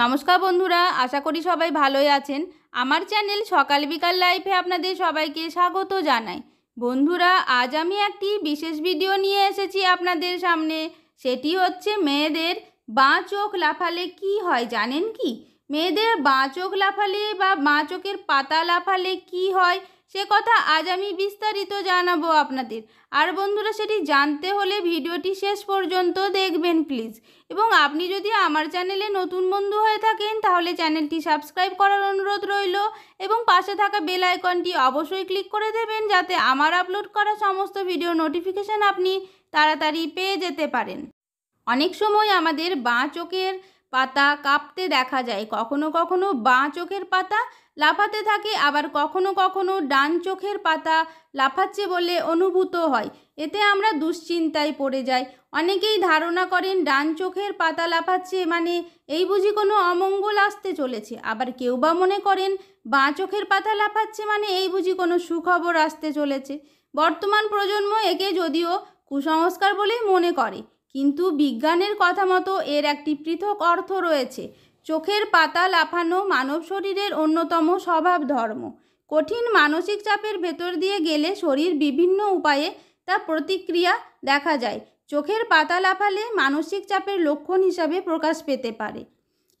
নমস্কার বন্ধুরা আশা করি সবাই ভালোই আছেন আমার চ্যানেল সকাল বিকাল লাইফে আপনাদের সবাইকে স্বাগত জানাই বন্ধুরা আজ আমি একটি বিশেষ ভিডিও নিয়ে এসেছি আপনাদের সামনে সেটি হচ্ছে মেয়েদের বাঁ চোখ লাফালে কি হয় জানেন কি মেয়েদের বাঁ চোখ লাফালে বা বাঁ চোখের পাতা লাফালে কি হয় সে কথা আজ আমি বিস্তারিত জানাবো আপনাদের আর বন্ধুরা সেটি জানতে হলে ভিডিওটি শেষ পর্যন্ত দেখবেন প্লিজ এবং আপনি যদি আমার চ্যানেলে নতুন বন্ধু হয়ে থাকেন তাহলে চ্যানেলটি সাবস্ক্রাইব করার অনুরোধ রইল এবং পাশে থাকা বেল আইকনটি অবশ্যই ক্লিক করে দেবেন যাতে আমার আপলোড করা সমস্ত ভিডিও নোটিফিকেশান আপনি তাড়াতাড়ি পেয়ে যেতে পারেন অনেক সময় আমাদের বাঁ চোখের পাতা কাঁপতে দেখা যায় কখনো কখনো বাঁ চোখের পাতা লাফাতে থাকে আবার কখনো কখনো ডান চোখের পাতা লাফাচ্ছে বলে অনুভূত হয় এতে আমরা দুশ্চিন্তায় পড়ে যাই অনেকেই ধারণা করেন ডান চোখের পাতা লাফাচ্ছে মানে এই বুঝি কোনো অমঙ্গল আসতে চলেছে আবার কেউ বা মনে করেন বাঁ চোখের পাতা লাফাচ্ছে মানে এই বুঝি কোনো সুখবর আসতে চলেছে বর্তমান প্রজন্ম একে যদিও কুসংস্কার বলেই মনে করে কিন্তু বিজ্ঞানের কথা মতো এর একটি পৃথক অর্থ রয়েছে চোখের পাতা লাফানো মানব শরীরের অন্যতম স্বভাব ধর্ম কঠিন মানসিক চাপের ভেতর দিয়ে গেলে শরীর বিভিন্ন উপায়ে তা প্রতিক্রিয়া দেখা যায় চোখের পাতা লাফালে মানসিক চাপের লক্ষণ হিসাবে প্রকাশ পেতে পারে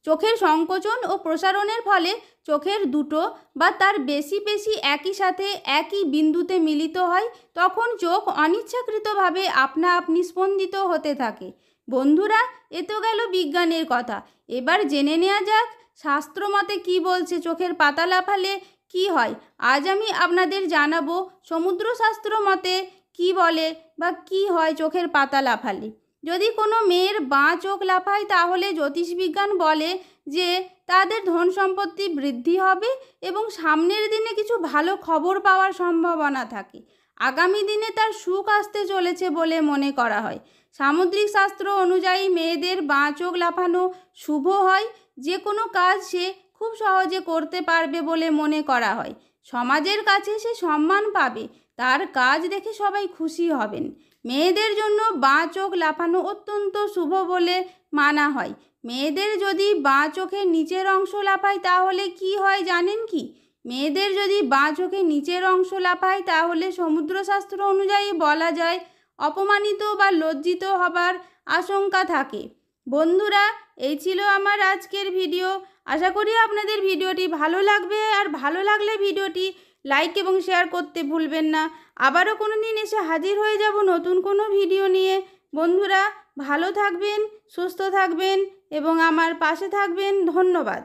চোখের সংকোচন ও প্রসারণের ফলে চোখের দুটো বা তার বেশি বেশি একই সাথে একই বিন্দুতে মিলিত হয় তখন চোখ অনিচ্ছাকৃতভাবে আপনা আপনি স্পন্দিত হতে থাকে বন্ধুরা এ তো গেল বিজ্ঞানের কথা এবার জেনে নেওয়া যাক শাস্ত্র মতে কী বলছে চোখের পাতা লাফালে কি হয় আজ আমি আপনাদের জানাবো সমুদ্রশাস্ত্র মতে কি বলে বা কি হয় চোখের পাতা লাফালে যদি কোনো মেয়ের বাঁ চোখ লাফায় তাহলে জ্যোতিষবিজ্ঞান বলে যে তাদের ধন সম্পত্তি বৃদ্ধি হবে এবং সামনের দিনে কিছু ভালো খবর পাওয়ার সম্ভাবনা থাকে আগামী দিনে তার সুখ আসতে চলেছে বলে মনে করা হয় সামুদ্রিক শাস্ত্র অনুযায়ী মেয়েদের বাঁ চোখ লাফানো শুভ হয় যে কোনো কাজ সে খুব সহজে করতে পারবে বলে মনে করা হয় সমাজের কাছে সে সম্মান পাবে তার কাজ দেখে সবাই খুশি হবেন মেয়েদের জন্য বাঁ চোখ লাফানো অত্যন্ত শুভ বলে মানা হয় মেয়েদের যদি বাঁ চোখের নিচের অংশ লাফায় তাহলে কি হয় জানেন কি মেয়েদের যদি বাঁ চোখের নিচের অংশ লাফায় তাহলে সমুদ্রশাস্ত্র অনুযায়ী বলা যায় অপমানিত বা লজ্জিত হবার আশঙ্কা থাকে বন্ধুরা এই ছিল আমার আজকের ভিডিও আশা করি আপনাদের ভিডিওটি ভালো লাগবে আর ভালো লাগলে ভিডিওটি লাইক এবং শেয়ার করতে ভুলবেন না আবারও কোনো দিন এসে হাজির হয়ে যাব নতুন কোনো ভিডিও নিয়ে বন্ধুরা ভালো থাকবেন সুস্থ থাকবেন এবং আমার পাশে থাকবেন ধন্যবাদ